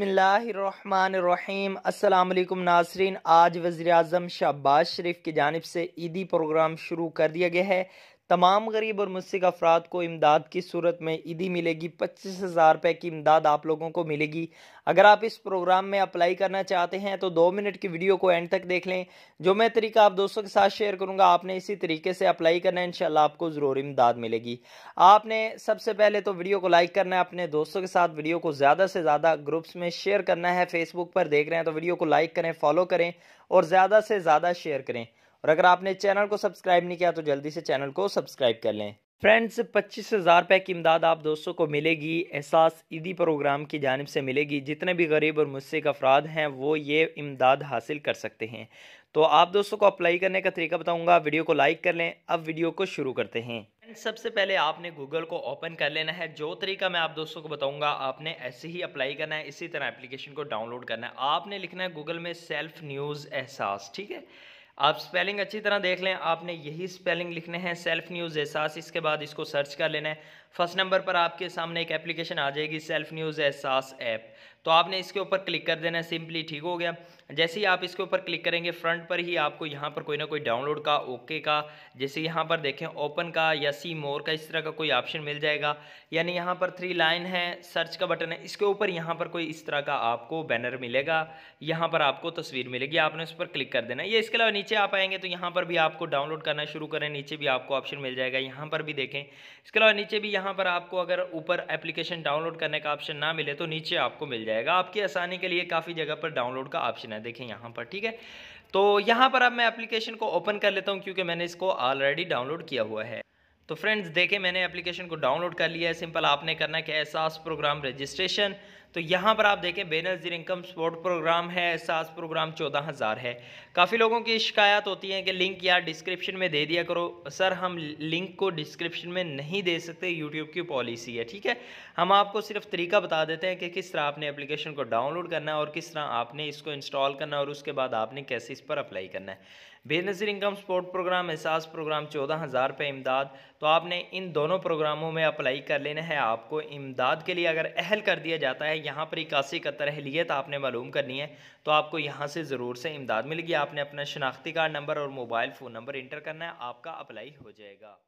बसमिलीम अल्लाम नासरीन आज वज़ी अजम शाहबाज शरीफ की जानब से ईदी प्रोग्राम शुरू कर दिया गया है तमाम गरीब और मुस्क अफराद को इमदाद की सूरत में ईदी मिलेगी पच्चीस हज़ार रुपये की इमदाद आप लोगों को मिलेगी अगर आप इस प्रोग्राम में अप्लाई करना चाहते हैं तो दो मिनट की वीडियो को एंड तक देख लें जो मैं तरीका आप दोस्तों के साथ शेयर करूंगा आपने इसी तरीके से अप्लाई करना है इनशाला आपको ज़रूर इमदाद मिलेगी आपने सबसे पहले तो वीडियो को लाइक करना है अपने दोस्तों के साथ वीडियो को ज़्यादा से ज़्यादा ग्रुप्स में शेयर करना है फेसबुक पर देख रहे हैं तो वीडियो को लाइक करें फॉलो करें और ज़्यादा से ज़्यादा शेयर करें और अगर आपने चैनल को सब्सक्राइब नहीं किया तो जल्दी से चैनल को सब्सक्राइब कर लें फ्रेंड्स पच्चीस हज़ार रुपये की इमदाद आप दोस्तों को मिलेगी एहसास ईदी प्रोग्राम की जानब से मिलेगी जितने भी गरीब और मुस्क अफराद हैं वो ये इमदाद हासिल कर सकते हैं तो आप दोस्तों को अप्लाई करने का तरीका बताऊंगा वीडियो को लाइक कर लें अब वीडियो को शुरू करते हैं सबसे पहले आपने गूगल को ओपन कर लेना है जो तरीका मैं आप दोस्तों को बताऊंगा आपने ऐसे ही अप्लाई करना है इसी तरह एप्लीकेशन को डाउनलोड करना है आपने लिखना है गूगल में सेल्फ न्यूज़ एहसास ठीक है आप स्पेलिंग अच्छी तरह देख लें आपने यही स्पेलिंग लिखने हैं सेल्फ न्यूज़ एहसास इसके बाद इसको सर्च कर लेना है फर्स्ट नंबर पर आपके सामने एक एप्लीकेशन आ जाएगी सेल्फ न्यूज़ एहसास ऐप तो आपने इसके ऊपर क्लिक कर देना है सिंपली ठीक हो गया जैसे ही आप इसके ऊपर क्लिक करेंगे फ्रंट पर ही आपको यहाँ पर कोई ना कोई डाउनलोड का ओके का जैसे यहाँ पर देखें ओपन का या सी मोर का इस तरह का कोई ऑप्शन मिल जाएगा यानी यहाँ पर थ्री लाइन है सर्च का बटन है इसके ऊपर यहाँ पर कोई इस तरह का आपको बैनर मिलेगा यहाँ पर आपको तस्वीर मिलेगी आपने उस पर क्लिक कर देना ये इसके अलावा नीचे आप आएंगे तो यहाँ पर भी आपको डाउनलोड करना शुरू करें नीचे भी आपको ऑप्शन मिल जाएगा यहाँ पर भी देखें इसके अलावा नीचे भी यहाँ पर आपको अगर ऊपर एप्लीकेशन डाउनलोड करने का ऑप्शन ना मिले तो नीचे आपको मिल जाएगा जाएगा आपकी आसानी के लिए काफ़ी जगह पर डाउनलोड का ऑप्शन है देखें यहाँ पर ठीक है तो यहाँ पर अब मैं एप्लीकेशन को ओपन कर लेता हूँ क्योंकि मैंने इसको ऑलरेडी डाउनलोड किया हुआ है तो फ्रेंड्स देखें मैंने एप्लीकेशन को डाउनलोड कर लिया है सिंपल आपने करना है कि एहसास प्रोग्राम रजिस्ट्रेशन तो यहाँ पर आप देखें बेनजीर इनकम सपोर्ट प्रोग्राम है एहसास प्रोग्राम चौदह हज़ार है काफ़ी लोगों की शिकायत होती है कि लिंक यार डिस्क्रिप्शन में दे दिया करो सर हम लिंक को डिस्क्रिप्शन में नहीं दे सकते यूट्यूब की पॉलिसी है ठीक है हम आपको सिर्फ तरीका बता देते हैं कि किस तरह आपने एप्लीकेशन को डाउनलोड करना है और किस तरह आपने इसको इंस्टॉल करना है और उसके बाद आपने कैसे इस पर अप्लाई करना है Benazir income support programme Ehsaas programme चौदह हज़ार रुपये इमदाद तो आपने इन दोनों प्रोग्रामों में अप्लाई कर लेना है आपको इमदाद के लिए अगर अहल कर दिया जाता है है यहाँ पर इक्यासी इकहत्तर अहलियत आपने मालूम करनी है तो आपको यहाँ से ज़रूर से इमदाद मिलेगी आपने अपना शनाख्ती कार्ड नंबर और मोबाइल फ़ोन नंबर इंटर करना है आपका अप्लाई हो जाएगा